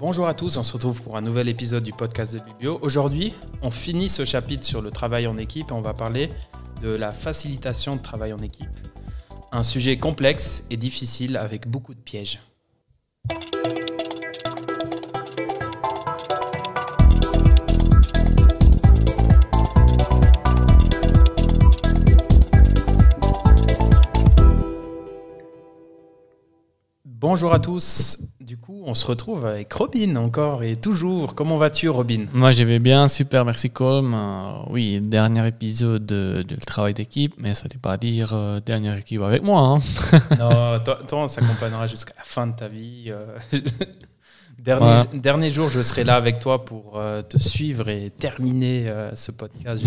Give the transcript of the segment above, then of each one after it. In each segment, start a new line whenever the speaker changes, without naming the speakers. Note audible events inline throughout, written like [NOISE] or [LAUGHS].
Bonjour à tous, on se retrouve pour un nouvel épisode du podcast de Bibio. Aujourd'hui, on finit ce chapitre sur le travail en équipe et on va parler de la facilitation de travail en équipe. Un sujet complexe et difficile avec beaucoup de pièges. Bonjour à tous. Du coup, on se retrouve avec Robin encore et toujours. Comment vas-tu, Robin
Moi, je vais bien, super, merci Colm. Euh, oui, dernier épisode du travail d'équipe, mais ça ne veut pas dire dernier euh, dernière équipe avec moi.
Hein. [LAUGHS] non, [LAUGHS] toi, on s'accompagnera jusqu'à la fin de ta vie. Euh, [LAUGHS] dernier, jour, je serai là avec toi pour te suivre et terminer ce podcast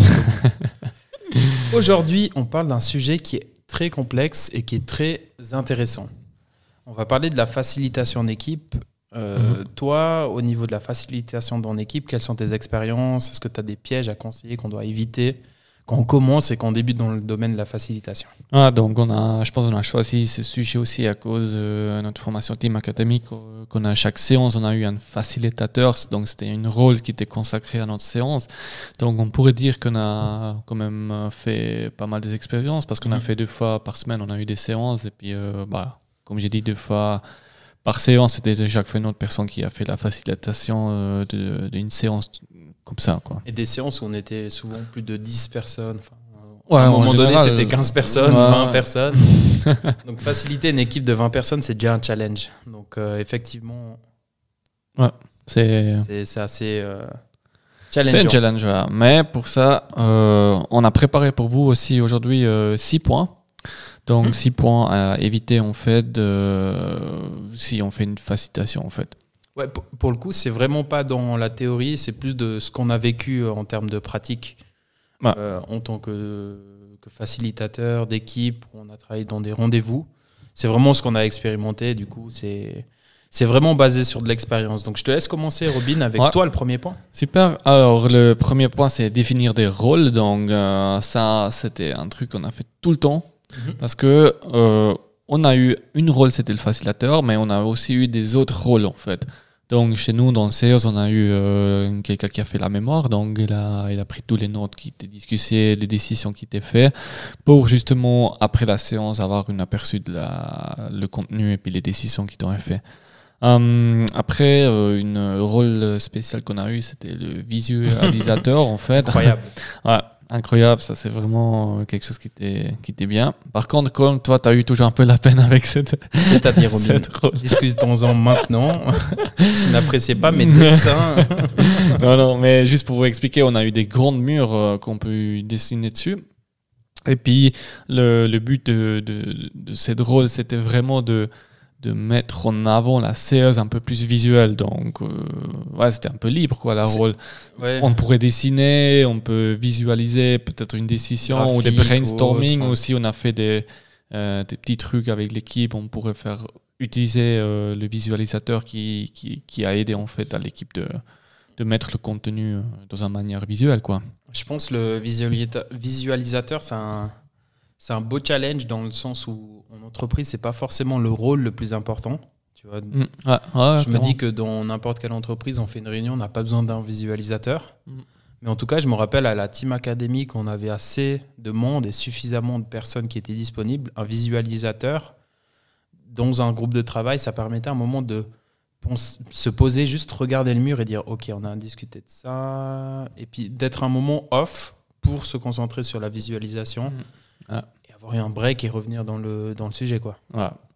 Aujourd'hui, on parle d'un sujet qui est très complexe et qui est très intéressant. On va parler de la facilitation d'équipe. Euh, mhm. Toi, au niveau de la facilitation dans l'équipe, quelles sont tes expériences Est-ce que tu as des pièges à conseiller qu'on doit éviter quand on commence et qu'on débute dans le domaine de la facilitation
ah, donc on a, Je pense qu'on a choisi ce sujet aussi à cause de euh, notre formation team académique. Euh, qu'on a chaque séance, on a eu un facilitateur, donc c'était une rôle qui était consacré à notre séance. Donc on pourrait dire qu'on a quand même euh, fait pas mal d'expériences parce qu'on a mhm. fait deux fois par semaine, on a eu des séances et puis bah, comme j'ai dit deux fois par séance, c'était chaque fois une autre personne qui a fait la facilitation euh, d'une séance comme ça. Quoi.
Et des séances où on était souvent plus de 10 personnes. Euh, à un moment donné, c'était 15 euh, personnes, 20 personnes. [LAUGHS] Donc, faciliter une équipe de 20 personnes, c'est déjà un challenge. Donc, effectivement, ouais,
c'est
assez challenge. C'est un
challenge, mais pour ça, on a préparé pour vous aussi aujourd'hui 6 points donc 6 mhm. points à éviter en fait de, si on fait une facilitation en fait.
Ouais, pour, le coup, c'est vraiment pas dans la théorie, c'est plus de ce qu'on a vécu euh, en termes de pratique euh, en tant que, facilitateur d'équipe. On a travaillé dans des rendez-vous. C'est vraiment ce qu'on a expérimenté. Du coup, c'est c'est vraiment basé sur de l'expérience. Donc je te laisse commencer, Robin, avec toi le premier point.
Super. Alors le premier point, c'est définir des rôles. Donc euh, ça, c'était un truc qu'on a fait tout le temps. Mhm. Parce que euh, on a eu une rôle, c'était le facilitateur, mais on a aussi eu des autres rôles en fait. Donc chez nous, dans séance on a eu euh, quelqu'un qui a fait la mémoire, donc il a, il a pris tous les notes qui étaient discutées, les décisions qui étaient faites, pour justement, après la séance, avoir une aperçu de la, le contenu et puis les décisions qui t'ont été faites. Euh, après, une rôle spécial qu'on a eu, c'était le visualisateur en fait. Incroyable. [LAUGHS] incroyable, ça c'est vraiment euh, quelque chose qui était, qui était bien. Par contre, comme toi, tu as eu toujours un peu la peine avec cette. C'est-à-dire, [LAUGHS] en maintenant. [LAUGHS] tu n'appréciais pas mes dessins. [LAUGHS] non, non, mais juste pour vous expliquer, on a eu des grandes murs euh, qu'on peut dessiner dessus. Et puis, le, le but de, de, de cette c'était vraiment de de mettre en avant la séance un peu plus visuelle. Donc, euh, ouais, c'était un peu libre, quoi, la rôle. On pourrait dessiner, on peut visualiser peut-être une décision ou des brainstorming aussi. On a fait des, euh, des petits trucs avec l'équipe. On pourrait faire utiliser euh, le visualisateur qui, qui, a aidé en fait à l'équipe de, de mettre le contenu dans une manière visuelle, quoi.
Je pense le visualisateur, c'est un c'est un beau challenge dans le sens où en entreprise, c'est pas forcément le rôle le plus important. Tu vois. Mm. je me dis que dans n'importe quelle entreprise, on fait une réunion, on n'a pas besoin d'un visualisateur. Mm. Mais en tout cas, je me rappelle à la team académique, on avait assez de monde et suffisamment de personnes qui étaient disponibles. Un visualisateur dans un groupe de travail, ça permettait un moment de se poser, juste regarder le mur et dire Ok, on a discuté de ça. Et puis d'être un moment off pour se concentrer sur la visualisation. Mm. Ah. Et avoir un break et revenir dans le, dans le sujet. Quoi.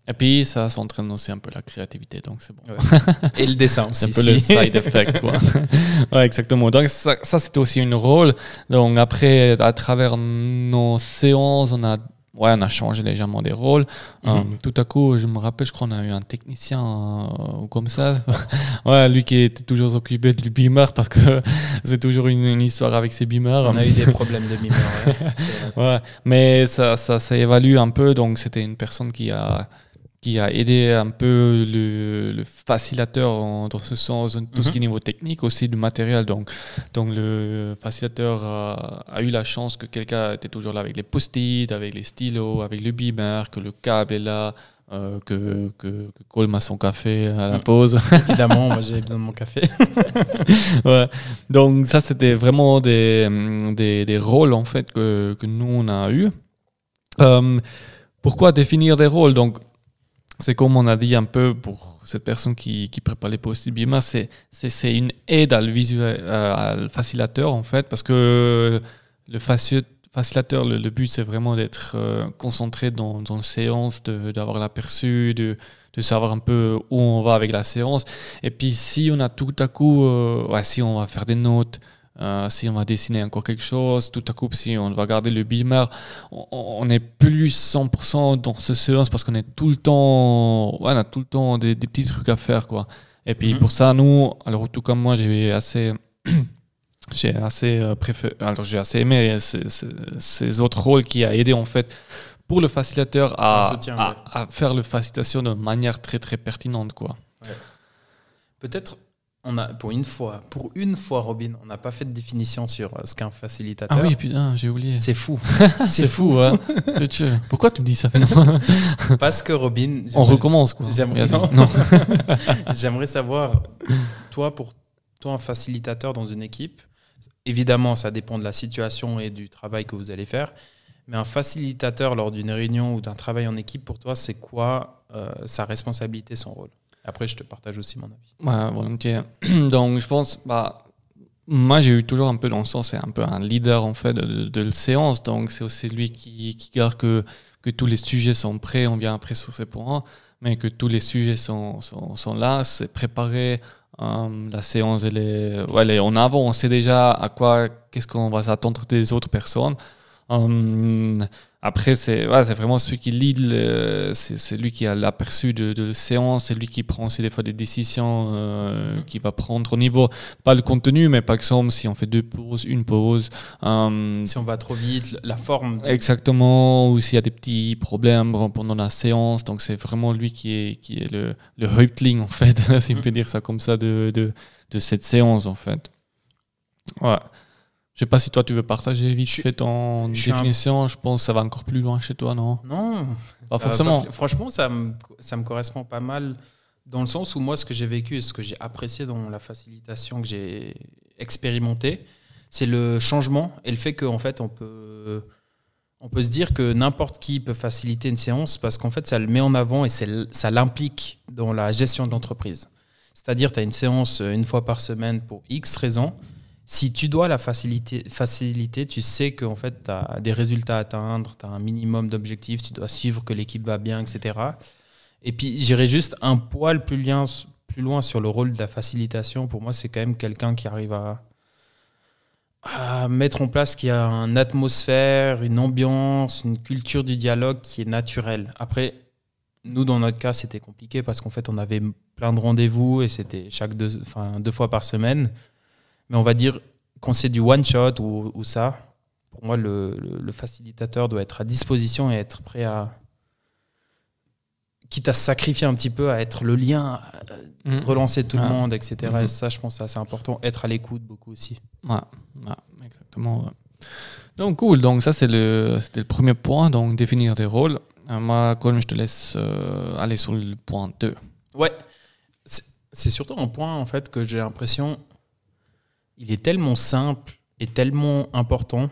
Et puis ça s'entraîne aussi un peu la créativité, donc c'est bon. [LAUGHS] Et le dessin aussi. C'est un peu le [LAUGHS] side effect, quoi. [LAUGHS]
exactement. Donc ça, ça c'était aussi une rôle. Donc après, à travers nos séances, on a ouais, on a changé légèrement des rôles. Mhm. Euh, tout à coup, je me rappelle, je crois qu'on a eu un technicien euh, ou comme ça. [LAUGHS] ouais, lui qui était toujours occupé du beamer parce que [LAUGHS] c'est toujours une, histoire avec ses beamers. On a eu des problèmes de beamer. [LAUGHS] mais ça, ça, ça évalue un peu. Donc, c'était une personne qui a qui a aidé un peu le, facilitateur dans ce sens, tout ce qui est mhm. niveau technique, aussi du matériel. Donc, donc le facilitateur euh, a, eu la chance que quelqu'un était toujours là avec les post-it, avec les stylos, avec le beamer, que le câble est là. Euh, que, que, Colm a son café à la mm. pause. [LAUGHS] Évidemment, moi j'ai besoin de mon café.
[LAUGHS]
ouais. Donc ça, c'était vraiment des, des, des, rôles en fait que, que nous on a eu. Euh, pourquoi définir des rôles Donc c'est comme on a dit un peu pour cette personne qui, prépare les postes du BIMA, c'est, une aide à facilitateur en fait, parce que le facilitateur, le, but c'est vraiment d'être euh, concentré dans, dans la séance, d'avoir l'aperçu, de, savoir un peu où on va avec la séance. Et puis si on a tout à coup, euh, si on va faire des notes, euh, si on va dessiner encore quelque chose, tout à coup, si on va garder le beamer, on, n'est est plus 100% dans ce séance parce qu'on est tout le temps, voilà, a tout le temps des, petits trucs à faire, quoi. Et puis mhm. pour ça, nous, alors tout comme moi, j'ai assez, [CLEARS THROAT] j'ai assez euh, préféré, alors j'ai assez aimé ces, autres rôles qui a aidé en fait pour le facilitateur à, faire le facilitation de manière très très pertinente, quoi.
Peut-être on a, pour une fois, pour une fois, Robin, on n'a pas fait de définition sur euh, ce qu'un facilitateur. Ah oui, putain,
j'ai oublié. C'est fou. [LAUGHS] c'est fou. Hein. [LAUGHS] Pourquoi tu me dis ça [LAUGHS] Parce que Robin. On recommence quoi. J'aimerais savoir,
toi, pour toi, un facilitateur dans une équipe, évidemment, ça dépend de la situation et du travail que vous allez faire. Mais un facilitateur lors d'une réunion ou d'un travail en équipe, pour toi, c'est quoi euh, sa responsabilité, son rôle après, je te partage aussi mon avis. Voilà,
volontiers. [CLEARS THROAT] Donc, je pense, bah, moi, j'ai eu toujours un peu dans le sens, c'est un peu un leader en fait de, de, la séance. Donc, c'est aussi lui qui, qui garde que, que tous les sujets sont prêts. On vient après sur ces points, mais que tous les sujets sont, sont, sont là. C'est préparé. Euh, la séance, et est, ouais, en avant. On sait déjà à quoi, qu'est-ce qu'on va s'attendre des autres personnes. Euh, après, c'est ouais, vraiment celui qui lead, c'est lui qui a l'aperçu de, de séance, c'est lui qui prend aussi des fois des décisions euh, mhm. qui va prendre au niveau, pas le contenu, mais par exemple, si on fait deux pauses, une pause. Euh, si
on va trop vite, la forme.
Exactement, ou s'il y a des petits problèmes pendant la séance. Donc, c'est vraiment lui qui est, qui est le, le en fait, [LAUGHS] si on peut dire ça comme ça, de, de, de cette séance, en fait. Ouais. Je sais pas si toi tu veux partager vite fait ton je définition. Je pense que ça va encore plus loin chez toi, non Non. Pas forcément.
Franchement, ça me, ça me correspond pas mal dans le sens où moi, ce que j'ai vécu et ce que j'ai apprécié dans la facilitation que j'ai expérimentée, c'est le changement et le fait qu'en fait, on peut, on peut se dire que n'importe qui peut faciliter une séance parce qu'en fait, ça le met en avant et ça l'implique dans la gestion de l'entreprise. C'est-à-dire, tu as une séance euh, une fois par semaine pour X raisons si tu dois la faciliter, faciliter tu sais qu'en fait, tu as des résultats à atteindre, tu as un minimum d'objectifs, tu dois suivre que l'équipe va bien, etc. Et puis, j'irais juste un poil plus, plus loin sur le rôle de la facilitation. Pour moi, c'est quand même quelqu'un qui arrive à, à mettre en place qu'il y a une atmosphère, une ambiance, une culture du dialogue qui est naturelle. Après, nous, dans notre cas, c'était compliqué parce qu'en fait, on avait plein de rendez-vous et c'était chaque deux fois par semaine. Mais on va dire, quand c'est du one-shot ou, ça, pour moi, le, facilitateur doit être à disposition et être prêt à. quitte à sacrifier un petit peu, à être le lien, euh, mm. relancer tout le ah. monde, etc. Mm-hmm. ça, je pense, c'est important. Être à l'écoute beaucoup aussi. Ouais, exactement.
Donc, cool. Donc, ça, c'est le, c'était le premier point. Donc, définir des rôles. Euh, moi, Colm, je te laisse
euh, aller sur le point 2. Ouais. C'est surtout un point, en fait, que j'ai l'impression il est tellement simple et tellement important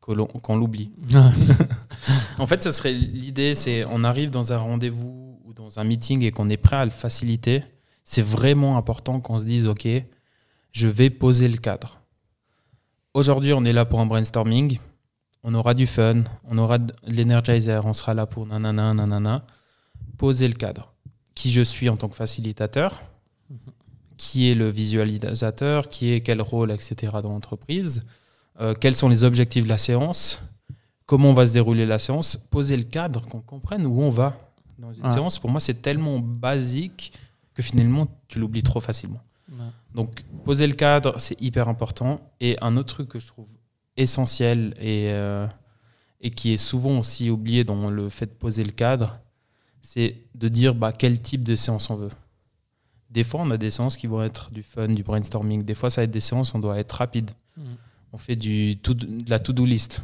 qu'on l'oublie. [LAUGHS] en fait, ça serait l'idée, c'est on arrive dans un rendez-vous ou dans un meeting et qu'on est prêt à le faciliter. C'est vraiment important qu'on se dise, ok, je vais poser le cadre. Aujourd'hui, on est là pour un brainstorming. On aura du fun, on aura de l'energizer, on sera là pour nanana, nanana. Poser le cadre. Qui je suis en tant que facilitateur, mhm qui est le visualisateur, qui est quel rôle, etc. dans l'entreprise, euh, quels sont les objectifs de la séance, comment va se dérouler la séance, poser le cadre, qu'on comprenne où on va dans une séance. Pour moi, c'est tellement basique que finalement, tu l'oublies trop facilement. Donc, poser le cadre, c'est hyper important. Et un autre truc que je trouve essentiel et, euh, et qui est souvent aussi oublié dans le fait de poser le cadre, c'est de dire bah, quel type de séance on veut des fois, on a des séances qui vont être du fun, du brainstorming. Des fois, ça va être des séances, on doit être rapide. Hmm. On fait du de la to-do list.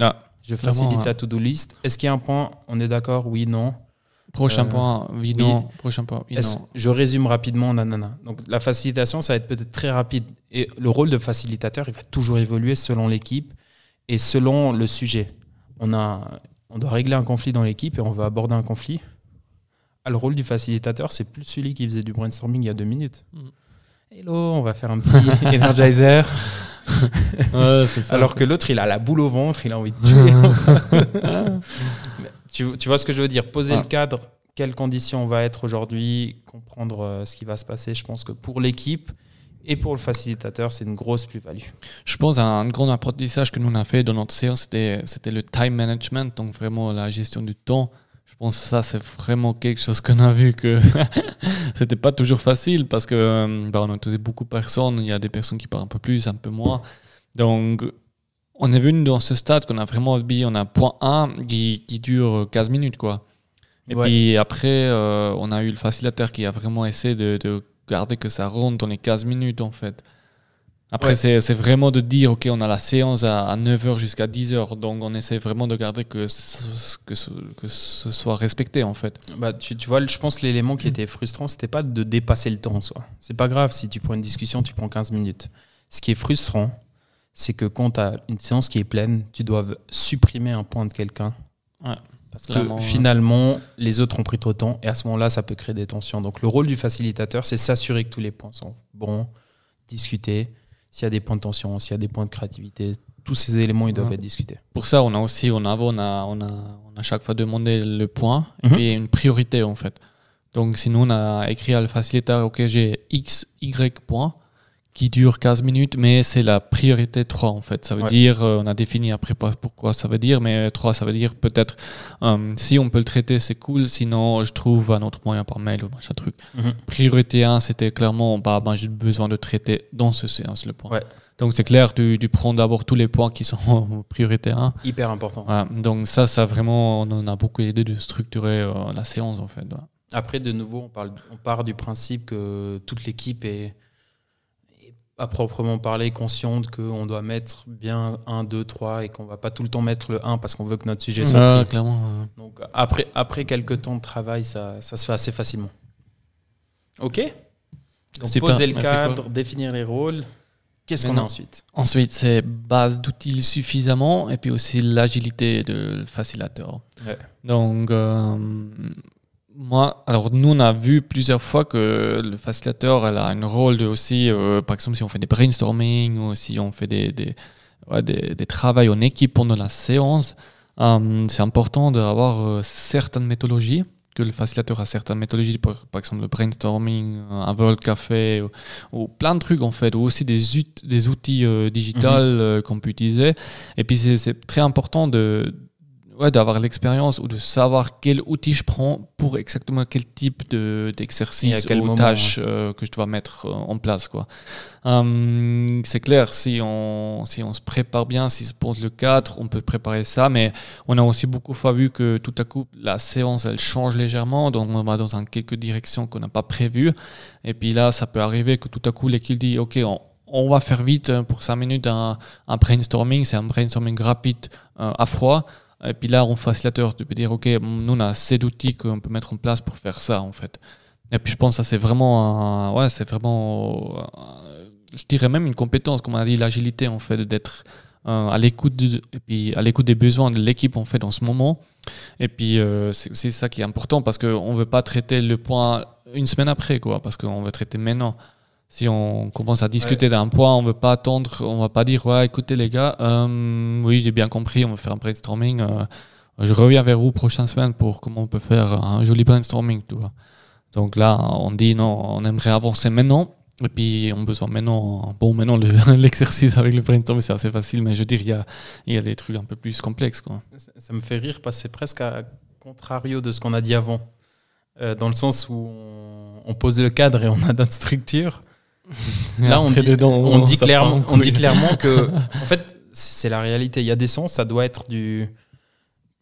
Ah, je facilite la to-do list. Est-ce qu'il y a un point On est d'accord Oui, non. Prochain euh, point, oui, non. Prochain point, Je résume rapidement, nanana. Donc, la facilitation, ça va être peut-être très rapide. Et le rôle de facilitateur, il va toujours évoluer selon l'équipe et selon le sujet. On, a, on doit régler un conflit dans l'équipe et on veut aborder un conflit. Ah, le rôle du facilitateur, c'est plus celui qui faisait du brainstorming il y a deux minutes. Mm. Hello, on va faire un petit [LAUGHS] Energizer. Alors que l'autre, il a la boule au ventre, il a envie de [LAUGHS] tuer. [LAUGHS] tu, vois ce que je veux dire Poser le ah. cadre, quelles conditions on va être aujourd'hui, comprendre euh, ce qui va se passer, je pense que pour l'équipe et pour le facilitateur, c'est une grosse plus-value.
Je pense qu'un grand apprentissage que nous avons fait dans notre séance, c'était le time management, donc vraiment la gestion du temps je pense que ça, c'est vraiment quelque chose qu'on a vu que [LAUGHS] c'était pas toujours facile parce que euh, bah, on entendait beaucoup de personnes. Il y a des personnes qui parlent un peu plus, un peu moins. Donc, on est venu dans ce stade qu'on a vraiment habillé. On a un point 1 qui, qui, dure 15 minutes, quoi. Et puis après, euh, on a eu le facilitateur qui a vraiment essayé de, de, garder que ça rentre dans les 15 minutes, en fait. Après, c'est vraiment de dire, OK, on a la séance à, 9h jusqu'à 10h, donc on essaie vraiment de garder que ce, que ce, que ce soit respecté, en
fait. Bah, tu, tu vois, je pense l'élément qui était frustrant, c'était pas de dépasser le temps en soi. C'est pas grave, si tu prends une discussion, tu prends 15 minutes. Ce qui est frustrant, c'est que quand tu as une séance qui est pleine, tu dois supprimer un point de quelqu'un. Parce que finalement, les autres ont pris trop de temps et à ce moment-là, ça peut créer des tensions. Donc, le rôle du facilitateur, c'est s'assurer que tous les points sont bons, discuter s'il y a des points de tension, s'il y a des points de créativité, tous ces éléments, ils doivent être discutés.
Pour ça, on a aussi, on a, on a, on a chaque fois demandé le point et mhm. une priorité, en fait. Donc, sinon, on a écrit à le facilitateur, OK, j'ai X, Y points qui dure 15 minutes, mais c'est la priorité 3 en fait. Ça veut dire, euh, on a défini après pourquoi ça veut dire, mais 3 ça veut dire peut-être euh, si on peut le traiter, c'est cool, sinon je trouve un autre moyen par mail ou machin truc. Mhm. Priorité 1, c'était clairement, bah, ben, j'ai besoin de traiter dans ce séance le point. Donc c'est clair, tu, prends d'abord tous les points qui sont [LAUGHS] priorité 1. Hyper important. Donc ça, ça vraiment, on a beaucoup aidé de structurer euh, la séance en fait.
Après, de nouveau, on, parle, on part du principe que toute l'équipe est à proprement parler consciente qu'on doit mettre bien 1, 2, 3 et qu'on va pas tout le temps mettre le 1 parce qu'on veut que notre sujet soit ah, clairement. Donc après, après quelques temps de travail, ça, se fait assez facilement. Ok Donc poser le cadre, définir les rôles. Qu'est-ce qu'on a ensuite Ensuite, c'est base d'outils suffisamment
et puis aussi l'agilité de facilitateur. Donc, euh, moi, alors nous, on a vu plusieurs fois que le facilitateur elle a un rôle de aussi, euh, par exemple, si on fait des brainstorming ou si on fait des, des, des, des en équipe pendant la séance, euh, c'est important d'avoir euh, certaines méthodologies, que le facilitateur a certaines méthodologies, par, exemple le brainstorming, un World Café, ou, plein de trucs en fait, ou aussi des, des outils digitaux mhm. qu'on peut utiliser. Et puis c'est très important de ouais, d'avoir l'expérience ou de savoir quel outil je prends pour exactement quel type de, d'exercice ou tâche euh, que je dois mettre euh, en place. Quoi. Hum, c'est clair, si on, si on se prépare bien, si se pose le 4, on peut préparer ça, mais on a aussi beaucoup fois vu que tout à coup, la séance, elle change légèrement, donc on va dans un, quelques directions qu'on n'a pas prévues. Et puis là, ça peut arriver que tout à coup, l'équipe dit, OK, on, va faire vite hein, pour 5 minutes un, brainstorming, c'est un brainstorming rapide euh, à froid. Et puis là, on facilitateur, tu peux dire, OK, nous, on a assez d'outils qu'on peut mettre en place pour faire ça, en fait. Et puis, je pense que ça, c'est vraiment, ouais, c'est vraiment, euh, je dirais même une compétence, comme on a dit, l'agilité, en fait, d'être euh, à l'écoute de, et puis à l'écoute des besoins de l'équipe, en fait, en ce moment. Et puis, euh, c'est aussi ça qui est important parce qu'on ne veut pas traiter le point une semaine après, quoi, parce qu'on veut traiter maintenant si on commence à discuter d'un point, on ne veut pas attendre, on ne va pas dire ouais, écoutez les gars, euh, oui j'ai bien compris, on va faire un brainstorming. Euh, je reviens vers vous prochaine semaine pour comment on peut faire un joli brainstorming, tu vois. Donc là, on dit non, on aimerait avancer maintenant. Et puis, on a besoin maintenant, bon, maintenant, [LAUGHS] l'exercice avec le brainstorming, c'est assez facile, mais je veux dire, il y a, y
a, des trucs un peu plus complexes. Quoi. Ça, me fait rire parce que c'est presque à contrario de ce qu'on a dit avant. Euh, dans le sens où on, on, pose le cadre et on [LAUGHS] a notre structure. Là, on, dit, clairement, on dit clairement que, [LAUGHS] en fait, c'est la réalité. Il y a des séances ça doit être du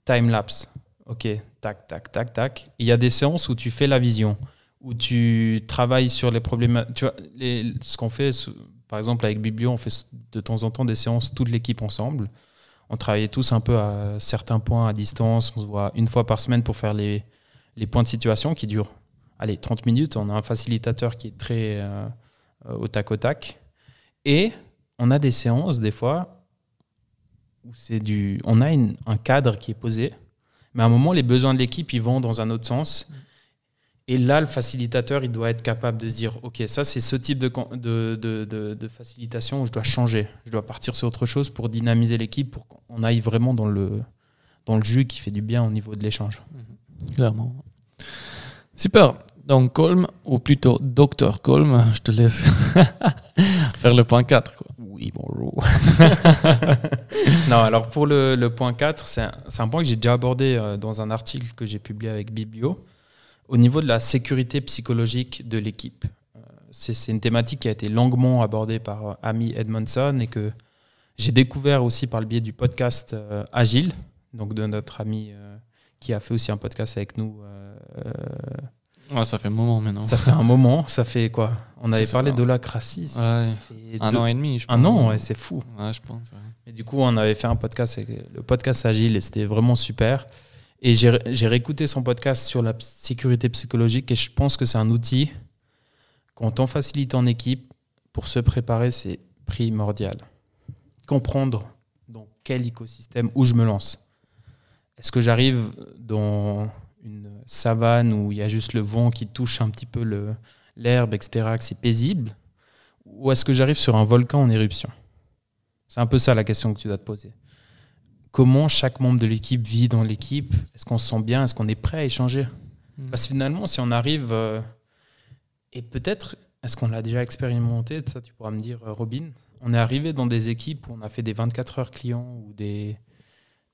time lapse. Ok, tac, tac, tac, tac. Il y a des séances où tu fais la vision, où tu travailles sur les problèmes. Tu vois, ce qu'on fait, par exemple, avec Biblio, on fait de temps en temps des séances, toute l'équipe ensemble. On travaille tous un peu à certains points à distance. On se voit une fois par semaine pour faire les, points de situation qui durent. Allez, 30 minutes. On a un facilitateur qui est très. Euh, euh, au tac au tac. Et on a des séances, des fois, où c'est du. On a un cadre qui est posé, mais à un moment, les besoins de l'équipe, ils vont dans un autre sens. Et là, le facilitateur, il doit être capable de se dire Ok, ça, c'est ce type de, de, de, facilitation où je dois changer. Je dois partir sur autre chose pour dynamiser l'équipe, pour qu'on aille vraiment dans le, dans le jus qui fait du bien au niveau de l'échange. Clairement.
Super. Donc Colm, ou plutôt Docteur Colm, je te laisse
[LAUGHS]
faire le point 4. Oui, bonjour.
[LAUGHS] non, alors pour le, point 4, c'est un, point que j'ai déjà abordé euh, dans un article que j'ai publié avec Biblio, au niveau de la sécurité psychologique de l'équipe. Euh, c'est une thématique qui a été longuement abordée par euh, Amy Edmondson et que j'ai découvert aussi par le biais du podcast Agile, donc de notre ami qui a fait aussi un podcast avec nous ça fait un moment maintenant. Ça fait un moment, ça fait quoi On avait parlé Ça, Ouais. Un an et demi, je pense. Un an, c'est fou. je pense. Et du coup, on avait fait un podcast, le podcast Agile, et c'était vraiment super. Et j'ai réécouté son podcast sur la sécurité psychologique, et je pense que c'est un outil quand on facilite en équipe pour se préparer, c'est primordial. Comprendre dans quel écosystème où je me lance. Est-ce que j'arrive dans une savane où il y a juste le vent qui touche un petit peu l'herbe, etc., que c'est paisible, ou est-ce que j'arrive sur un volcan en éruption C'est un peu ça la question que tu dois te poser. Comment chaque membre de l'équipe vit dans l'équipe Est-ce qu'on se sent bien Est-ce qu'on est prêt à échanger hmm. Parce que finalement, si on arrive, euh, et peut-être, est-ce qu'on l'a déjà expérimenté Ça, tu pourras me dire, euh, Robin, on est arrivé dans des équipes où on a fait des 24 heures clients ou des,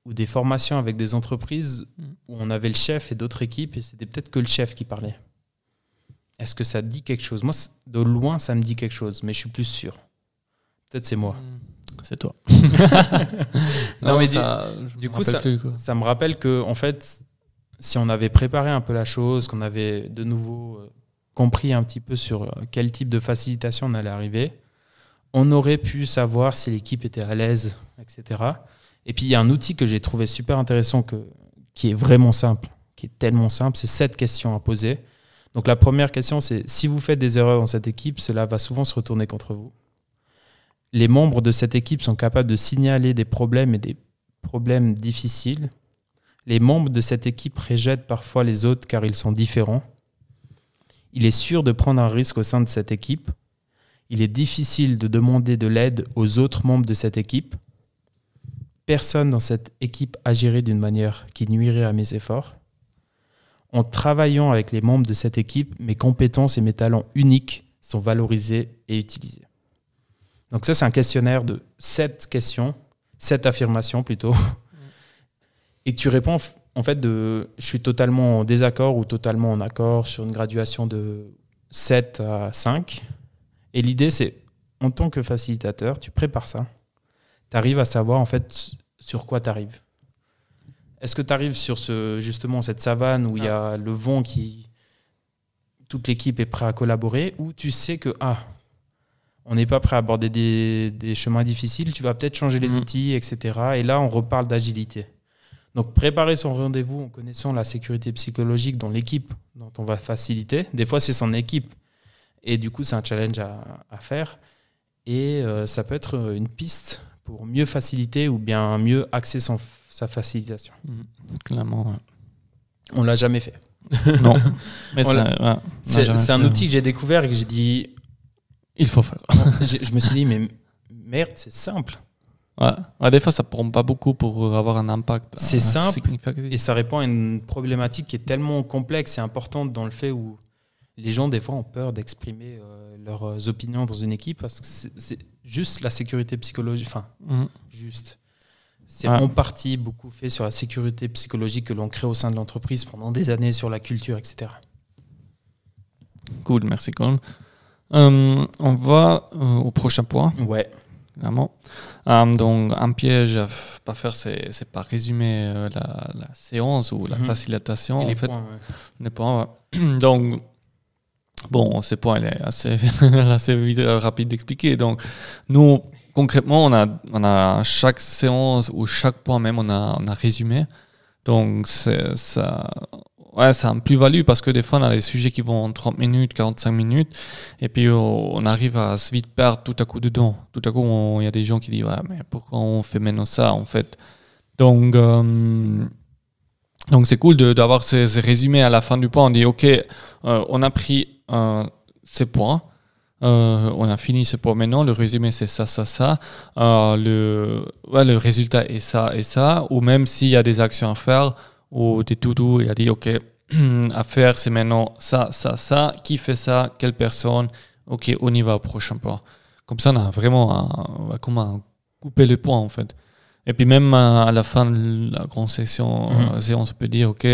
ou des formations avec des entreprises mm. où on avait le chef et d'autres équipes et c'était peut-être que le chef qui parlait. Est-ce que ça dit quelque chose Moi, de loin, ça me dit quelque chose, mais je suis plus sûr. Peut-être c'est moi. Mm. C'est toi. [LAUGHS] non, mais du, coup, ça, ça, me rappelle que, en fait, si on avait préparé un peu la chose, qu'on avait de nouveau euh, compris un petit peu sur euh, quel type de facilitation on allait arriver, on aurait pu savoir si l'équipe était à l'aise, etc. Et puis il y a un outil que j'ai trouvé super intéressant qui est vraiment simple, qui est tellement simple, c'est cette question à poser. Donc la première question, c'est si vous faites des erreurs dans cette équipe, cela va souvent se retourner contre vous. Les membres de cette équipe sont capables de signaler des problèmes et des problèmes difficiles. Les membres de cette équipe rejettent parfois les autres car ils sont différents. Il est sûr de prendre un risque au sein de cette équipe. Il est difficile de demander de l'aide aux autres membres de cette équipe personne dans cette équipe agirait d'une manière qui nuirait à mes efforts. En travaillant avec les membres de cette équipe, mes compétences et mes talents uniques sont valorisés et utilisés. Donc ça, c'est un questionnaire de sept questions, sept affirmations plutôt, et tu réponds en fait de je suis totalement en désaccord ou totalement en accord sur une graduation de 7 à 5. Et l'idée, c'est en tant que facilitateur, tu prépares ça tu arrives à savoir en fait sur quoi tu arrives. Est-ce que tu arrives sur ce, justement cette savane où il y a ah. le vent qui. Toute l'équipe est prête à collaborer, ou tu sais que, ah, on n'est pas prêt à aborder des, chemins difficiles, tu vas peut-être changer les mm. outils, etc. Et là, on reparle d'agilité. Donc, préparer son rendez-vous en connaissant la sécurité psychologique dans l'équipe dont on va faciliter. Des fois, c'est son équipe. Et du coup, c'est un challenge à, faire. Et euh, ça peut être une piste pour mieux faciliter ou bien mieux axer sa facilitation. Mm, clairement, On l'a jamais fait. [LAUGHS] Non. [LAUGHS] Mais c'est un outil que j'ai découvert et que j'ai dit. Il faut faire. [LAUGHS] je, me suis dit, mais merde, c'est simple.
Ouais. des fois, ça ne prend pas beaucoup pour avoir un impact. C'est euh, simple
et ça répond à une problématique qui est tellement complexe et importante dans le fait où les gens, des fois, ont peur d'exprimer euh, leurs opinions dans une équipe parce que c'est juste la sécurité psychologique. Enfin, mm. juste. C'est ouais. en partie beaucoup fait sur la sécurité psychologique que l'on crée au sein de l'entreprise pendant des années, sur la culture, etc.
Cool, merci Colin hum, on va euh, au prochain point. Ouais. Euh, donc, un piège à pas faire, c'est pas résumer euh, la, séance ou la mm-hmm. facilitation. en fait, [CLEARS THROAT] Donc, Bon, ce point il est assez, [LAUGHS] euh, rapide d'expliquer. Donc, nous, concrètement, on a, on a chaque séance ou chaque point même, on a, on a résumé. Donc, ça, ouais, ça a plus-value parce que des fois, on a des sujets qui vont en 30 minutes, 45 minutes, et puis on arrive à se vite perdre tout à coup dedans. Tout à coup, il y a des gens qui disent ouais, mais pourquoi on fait maintenant ça en fait Donc, euh, donc c'est cool d'avoir ces, résumés à la fin du point. On dit ok, euh, on a pris euh, ces points. Euh, on a fini ce point maintenant, le résumé c'est ça, ça, ça, euh, le, le résultat est ça et ça, ou même s'il y a des actions à faire, ou des toutous, doux il a dit ok, [CLEARS THROAT] à faire c'est maintenant ça, ça, ça, qui fait ça, quelle personne, ok, on y va au prochain point. Comme ça, on a vraiment comment couper le point en fait. Et puis même à, la fin de la grande session, mm-hmm. on se peut dire ok,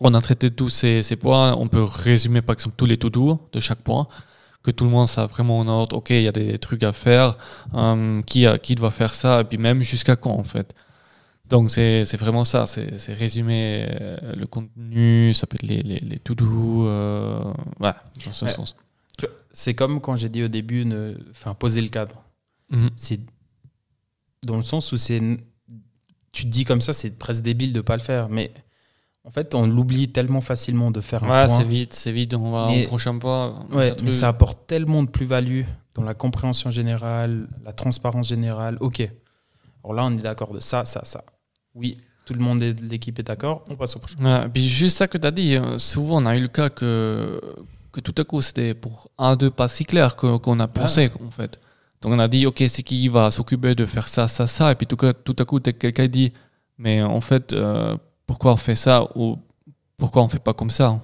on a traité tous ces, points. On peut résumer par exemple tous les to-do de chaque point, que tout le monde sait vraiment en ordre. Ok, il y a des trucs à faire, euh, qui, doit faire ça, et puis même jusqu'à quand en fait. Donc c'est vraiment ça, c'est résumer euh, le contenu, ça peut être les, les, les to-do, euh, dans ce sens.
C'est comme quand j'ai dit au début, ne, enfin, poser le cadre. Mhm. C'est dans le sens où c'est, tu te dis comme ça, c'est presque débile de ne pas le faire, mais en fait, on l'oublie tellement facilement de faire un ouais, c'est vite, c'est vite, on va au prochain point. mais ça apporte tellement de plus-value dans la compréhension générale, la transparence générale. Ok, alors là, on est d'accord de ça, ça, ça. Oui, tout le monde de l'équipe est d'accord, on passe au prochain. Ouais,
puis juste ça que tu as dit, euh, souvent on a eu le cas que, que tout à coup, c'était pour un, deux pas si clair qu'on a pensé, en fait. Donc on a dit, ok, c'est qui va s'occuper de faire ça, ça, ça. Et puis tout, tout à coup, quelqu'un dit, mais en fait, euh, pourquoi on fait ça ou pourquoi on ne fait pas comme ça.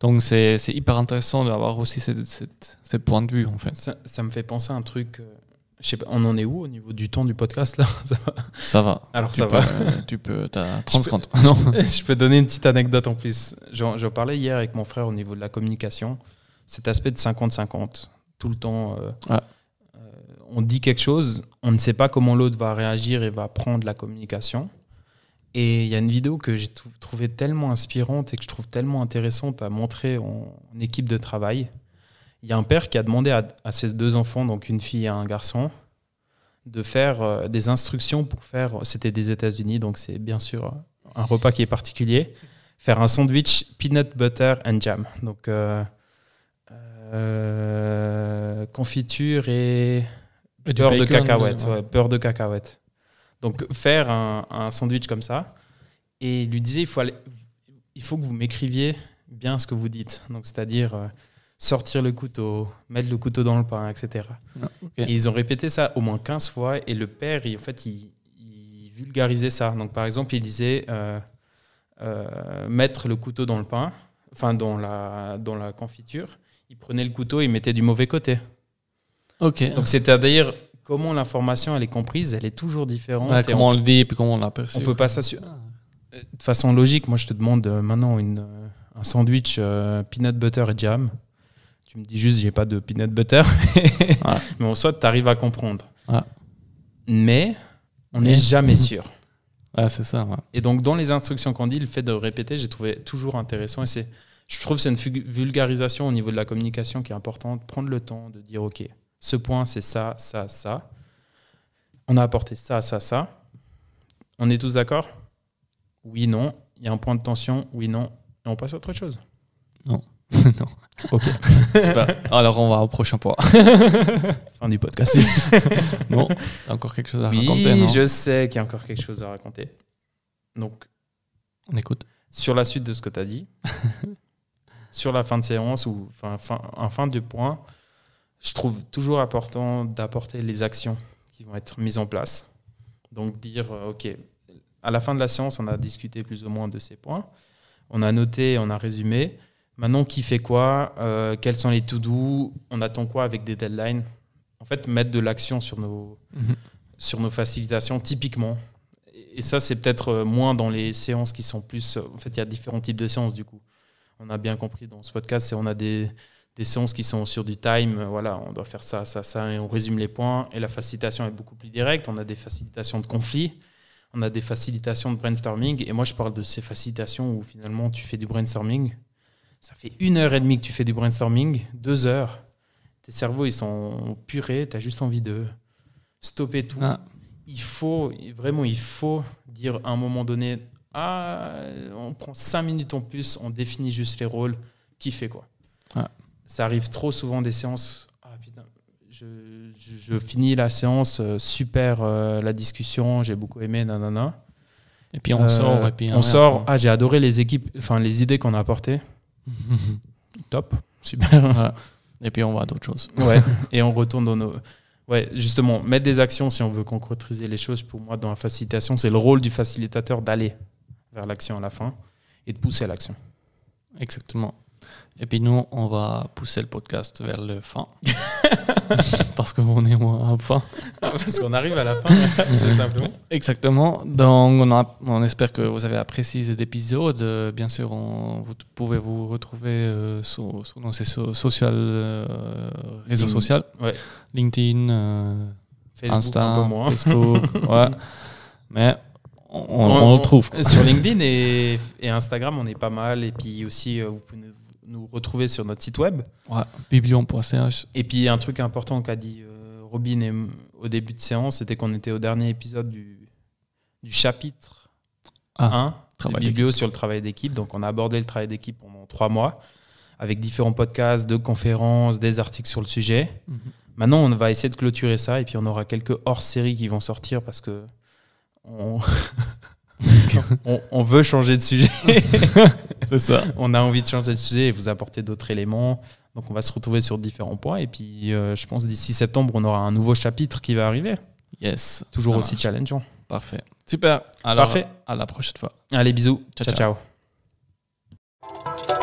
Donc c'est hyper intéressant d'avoir aussi ce point de vue en
fait. Ça, me fait penser à un truc. Euh, je sais pas, on en est où au niveau du temps du podcast là [LAUGHS] ça va. Alors ça va. Euh, tu peux, 30 [LAUGHS] secondes. [LAUGHS] Je, peux donner une petite anecdote en plus. Je parlais hier avec mon frère au niveau de la communication, cet aspect de 50-50. Tout le temps, euh, on dit quelque chose, on ne sait pas comment l'autre va réagir et va prendre la communication. Et il y a une vidéo que j'ai trouvée tellement inspirante et que je trouve tellement intéressante à montrer en, équipe de travail. Il y a un père qui a demandé à, ses deux enfants, donc une fille et un garçon, de faire euh, des instructions pour faire. C'était des États-Unis, donc c'est bien sûr euh, un repas qui est particulier. Faire un sandwich peanut butter and jam. Donc euh, confiture et, de cacahuète. Beurre de cacahuète. Donc faire un, sandwich comme ça. Et il lui disait, il faut, il faut que vous m'écriviez bien ce que vous dites. Donc c'est-à-dire euh, sortir le couteau, mettre le couteau dans le pain, etc. Ah, ils ont répété ça au moins 15 fois. Et le père, il, en fait, il, vulgarisait ça. Donc par exemple, il disait euh, euh, mettre le couteau dans le pain, enfin dans la, dans la confiture. Il prenait le couteau et il mettait du mauvais côté. Ok. Donc c'est-à-dire comment l'information elle est comprise, elle est toujours différente. comment on, le dit et comment on l'aperçoit. On peut pas s'assurer. Euh, de façon logique, moi je te demande euh, maintenant une, euh, un sandwich peanut butter et jam. Tu me dis juste j'ai pas de peanut butter, [LAUGHS] mais en soit tu arrives à comprendre. Mais on n'est jamais sûr. [LAUGHS] c'est ça. Et donc dans les instructions qu'on dit, le fait de répéter, j'ai trouvé toujours intéressant et c'est je trouve que c'est une vulgarisation au niveau de la communication qui est importante. Prendre le temps de dire OK, ce point, c'est ça, ça, ça. On a apporté ça, ça, ça. On est tous d'accord Oui, non. Il y a un point de tension Oui, non. Et on passe à autre chose Non. [LAUGHS]
non. Ok. [LAUGHS] Alors, on va au prochain point. [LAUGHS] fin du podcast. bon, a encore quelque chose à raconter je
sais qu'il y a encore quelque chose à raconter. Donc, on écoute. Sur la suite de ce que tu as dit, sur la fin de séance ou enfin fin, en fin de point, je trouve toujours important d'apporter les actions qui vont être mises en place. Donc dire, euh, OK, à la fin de la séance, on a discuté plus ou moins de ces points, on a noté, on a résumé. Maintenant, qui fait quoi euh, Quels sont les to-do On attend quoi avec des deadlines En fait, mettre de l'action sur nos, mhm. sur nos facilitations, typiquement. Et ça, c'est peut-être euh, moins dans les séances qui sont plus... En fait, il y a différents types de séances, du coup. On a bien compris dans ce podcast, c'est on a des des séances qui sont sur du time, euh, voilà, on doit faire ça, ça, ça, et on résume les points. Et la facilitation est beaucoup plus directe. On a des facilitations de conflit, on a des facilitations de brainstorming. Et moi, je parle de ces facilitations où finalement tu fais du brainstorming. Ça fait une heure et demie que tu fais du brainstorming, deux heures. Tes cerveaux, ils sont purés, tu as juste envie de stopper tout. Ah. Il faut, vraiment, il faut dire à un moment donné Ah, on prend cinq minutes en plus, on définit juste les rôles, qui fait quoi. Ah ça arrive trop souvent des séances. Ah putain, je, finis la séance, euh, super euh, la discussion, j'ai beaucoup aimé, nanana. Et puis on euh, sort. on sort. Ah, j'ai adoré les équipes, enfin les idées qu'on a apportées. [LAUGHS] Top, super. Et puis on va à d'autres choses. Ouais. [LAUGHS] et on retourne dans nos. Ouais, justement, mettre des actions si on veut concrétiser les choses. Pour moi, dans la facilitation, c'est le rôle du facilitateur d'aller vers l'action à la fin et de pousser à l'action. Exactement. Et puis nous, on va pousser le podcast vers le fin. [LAUGHS]
[LAUGHS] Parce qu'on est à la fin. Ah, parce qu'on arrive à la fin, [LAUGHS] c'est simplement. Exactement. Donc on, espère que vous avez apprécié cet épisode. Bien sûr, vous pouvez vous retrouver euh, sur, nos social, euh, réseaux sociaux. LinkedIn, Instagram, euh, Facebook, Mais on, le trouve. Sur LinkedIn
et, Instagram, on est pas mal. Et puis aussi, vous pouvez nous retrouver sur notre site web.
Ouais, biblion.ch.
Et puis, un truc important qu'a dit euh, Robin au début de séance, c'était qu'on était au dernier épisode du, du chapitre 1 ah, de Biblio sur le travail d'équipe. Donc, on a abordé le travail d'équipe pendant trois mois avec différents podcasts, deux conférences, des articles sur le sujet. Mhm. Maintenant, on va essayer de clôturer ça et puis on aura quelques hors-séries qui vont sortir parce que on [LAUGHS] [LAUGHS] on, veut changer de sujet. [LAUGHS] c'est ça. On a envie de changer de sujet et vous apporter d'autres éléments. Donc on va se retrouver sur différents points. Et puis euh, je pense d'ici septembre, on aura un nouveau chapitre qui va arriver. Yes. Toujours aussi challengeant. Parfait. Super. Alors, Parfait. à la prochaine fois. Allez, bisous. ciao. ciao.